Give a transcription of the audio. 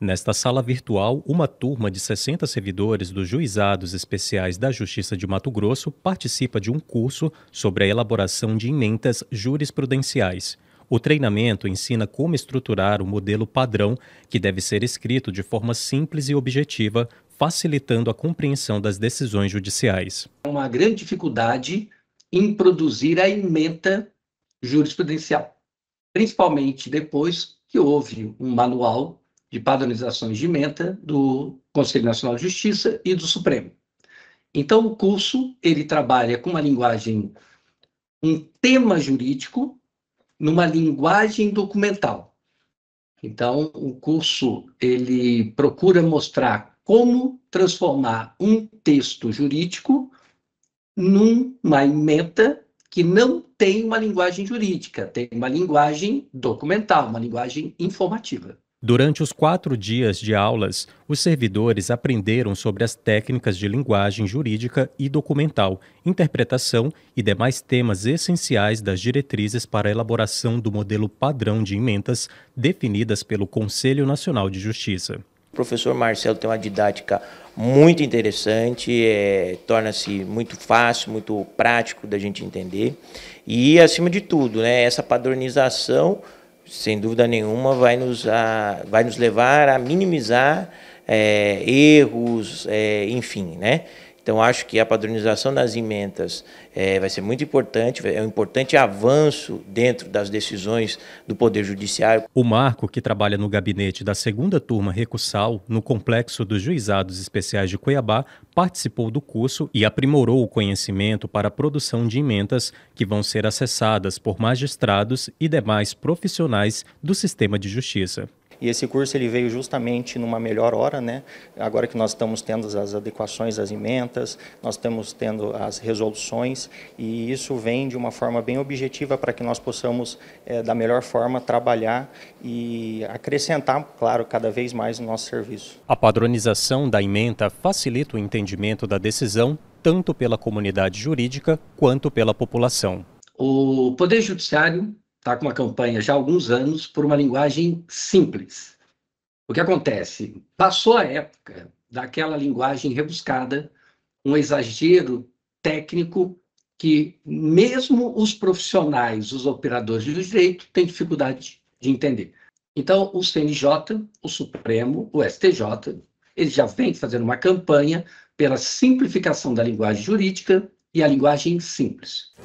Nesta sala virtual, uma turma de 60 servidores dos Juizados Especiais da Justiça de Mato Grosso participa de um curso sobre a elaboração de emendas jurisprudenciais. O treinamento ensina como estruturar o modelo padrão, que deve ser escrito de forma simples e objetiva, facilitando a compreensão das decisões judiciais. Uma grande dificuldade em produzir a emenda jurisprudencial, principalmente depois que houve um manual de padronizações de menta do Conselho Nacional de Justiça e do Supremo. Então, o curso ele trabalha com uma linguagem, um tema jurídico, numa linguagem documental. Então, o curso ele procura mostrar como transformar um texto jurídico numa emenda que não tem uma linguagem jurídica, tem uma linguagem documental, uma linguagem informativa. Durante os quatro dias de aulas, os servidores aprenderam sobre as técnicas de linguagem jurídica e documental, interpretação e demais temas essenciais das diretrizes para a elaboração do modelo padrão de emendas definidas pelo Conselho Nacional de Justiça. O professor Marcelo tem uma didática muito interessante, é, torna-se muito fácil, muito prático da gente entender. E, acima de tudo, né, essa padronização sem dúvida nenhuma, vai nos, a, vai nos levar a minimizar é, erros, é, enfim, né? Então, acho que a padronização das emendas é, vai ser muito importante, é um importante avanço dentro das decisões do Poder Judiciário. O Marco, que trabalha no gabinete da segunda turma recursal, no complexo dos juizados especiais de Cuiabá, participou do curso e aprimorou o conhecimento para a produção de emendas que vão ser acessadas por magistrados e demais profissionais do sistema de justiça. E esse curso ele veio justamente numa melhor hora, né? Agora que nós estamos tendo as adequações às emendas, nós estamos tendo as resoluções e isso vem de uma forma bem objetiva para que nós possamos é, da melhor forma trabalhar e acrescentar, claro, cada vez mais o no nosso serviço. A padronização da emenda facilita o entendimento da decisão tanto pela comunidade jurídica quanto pela população. O Poder Judiciário está com uma campanha já há alguns anos por uma linguagem simples. O que acontece? Passou a época daquela linguagem rebuscada, um exagero técnico que mesmo os profissionais, os operadores de direito, têm dificuldade de entender. Então, o CNJ, o Supremo, o STJ, eles já vêm fazendo uma campanha pela simplificação da linguagem jurídica e a linguagem simples.